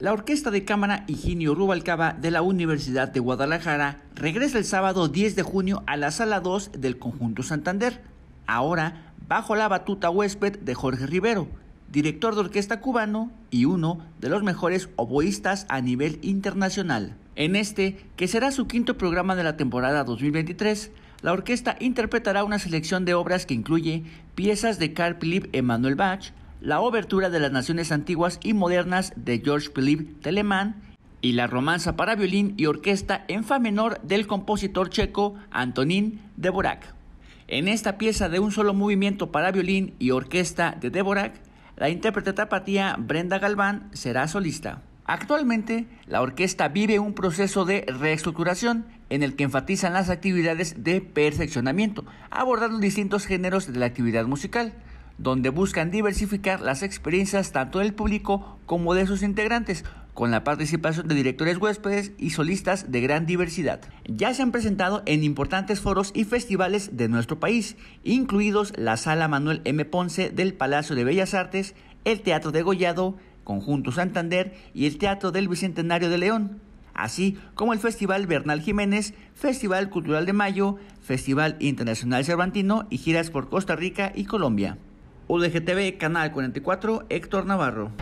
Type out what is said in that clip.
La Orquesta de Cámara Higinio Rubalcaba de la Universidad de Guadalajara regresa el sábado 10 de junio a la Sala 2 del Conjunto Santander, ahora bajo la batuta huésped de Jorge Rivero, director de orquesta cubano y uno de los mejores oboístas a nivel internacional. En este, que será su quinto programa de la temporada 2023, la orquesta interpretará una selección de obras que incluye piezas de Carl Philipp Emanuel Bach, la obertura de las Naciones Antiguas y Modernas de George Philippe Telemann y la romanza para violín y orquesta en fa menor del compositor checo Antonín Dvorak. En esta pieza de un solo movimiento para violín y orquesta de Dvorak, la intérprete tapatía Brenda Galván será solista. Actualmente, la orquesta vive un proceso de reestructuración en el que enfatizan las actividades de perfeccionamiento, abordando distintos géneros de la actividad musical donde buscan diversificar las experiencias tanto del público como de sus integrantes, con la participación de directores huéspedes y solistas de gran diversidad. Ya se han presentado en importantes foros y festivales de nuestro país, incluidos la Sala Manuel M. Ponce del Palacio de Bellas Artes, el Teatro de Gollado, Conjunto Santander y el Teatro del Bicentenario de León, así como el Festival Bernal Jiménez, Festival Cultural de Mayo, Festival Internacional Cervantino y giras por Costa Rica y Colombia. UDGTV, Canal 44, Héctor Navarro.